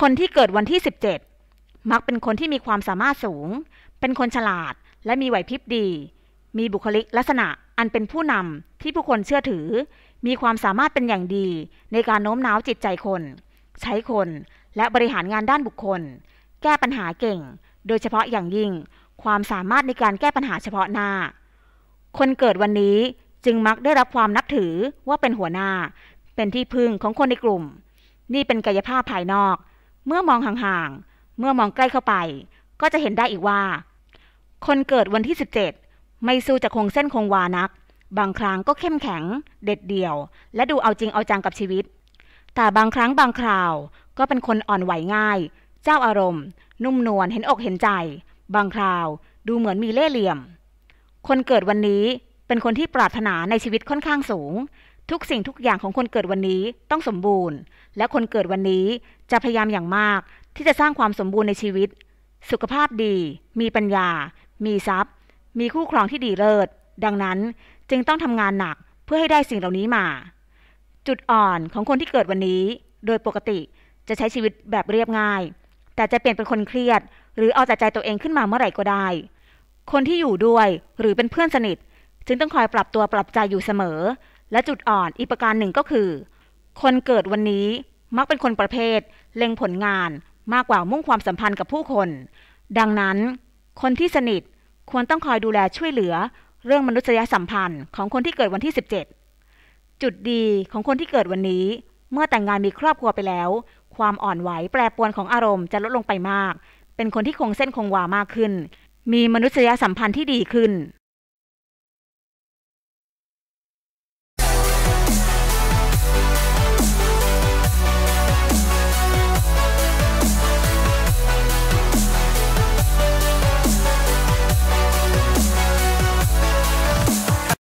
คนที่เกิดวันที่ 17 มักเป็นคนที่มีความสามารถสูง เป็นคนฉลาด และมีไหวพริบดี มีบุคลิกลักษณะ อันเป็นผู้นำ ที่ผู้คนเชื่อถือ มีความสามารถเป็นอย่างดีในการโน้มน้าวจิตใจคน ใช้คนและบริหารงานด้านบุคคล แก้ปัญหาเก่ง โดยเฉพาะอย่างยิ่งความสามารถในการแก้ปัญหาเฉพาะหน้า คนเกิดวันนี้จึงมักได้รับความนับถือว่าเป็นหัวหน้า เป็นที่พึ่งของคนในกลุ่ม นี่เป็นกายภาพภายนอกเมื่อมองห่างๆเมื่อมองใกล้เข้าไป ก็จะเห็นได้อีกว่า คนเกิดวันที่ 17ไม่สู้จะคงเส้นคงวา นัก บางครั้งก็เข้มแข็ง เด็ดเดี่ยว และดูเอาจริงเอาจังกับชีวิต แต่บางครั้งบางคราวก็เป็นคนอ่อนไหวง่าย เจ้าอารมณ์ นุ่มนวล เห็นอกเห็นใจ บางคราวดูเหมือนมีเล่ห์เหลี่ยม คนเกิดวันนี้เป็นคนที่ปรารถนาในชีวิตค่อนข้างสูงทุกสิ่งทุกอย่างของคนเกิดวันนี้ต้องสมบูรณ์ และคนเกิดวันนี้จะพยายามอย่างมากที่จะสร้างความสมบูรณ์ในชีวิต สุขภาพดี มีปัญญา มีทรัพย์ มีคู่ครองที่ดีเลิศ ดังนั้นจึงต้องทำงานหนักเพื่อให้ได้สิ่งเหล่านี้มา จุดอ่อนของคนที่เกิดวันนี้ โดยปกติจะใช้ชีวิตแบบเรียบง่าย แต่จะเปลี่ยนเป็นคนเครียด หรือเอาแต่ใจตัวเองขึ้นมาเมื่อไหร่ก็ได้ คนที่อยู่ด้วยหรือเป็นเพื่อนสนิทจึงต้องคอยปรับตัวปรับใจอยู่เสมอและจุดอ่อนอีกประการหนึ่งก็คือ คนเกิดวันนี้มักเป็นคนประเภท เล็งผลงานมากกว่ามุ่งความสัมพันธ์กับผู้คน ดังนั้น คนที่สนิทควรต้องคอยดูแลช่วยเหลือเรื่องมนุษยสัมพันธ์ของคนที่เกิดวันที่ 17 จุดดีของคนที่เกิดวันนี้ เมื่อแต่งงานมีครอบครัวไปแล้ว ความอ่อนไหวแปรปรวนของอารมณ์จะลดลงไปมาก เป็นคนที่คงเส้นคงวามากขึ้น มีมนุษยสัมพันธ์ที่ดีขึ้น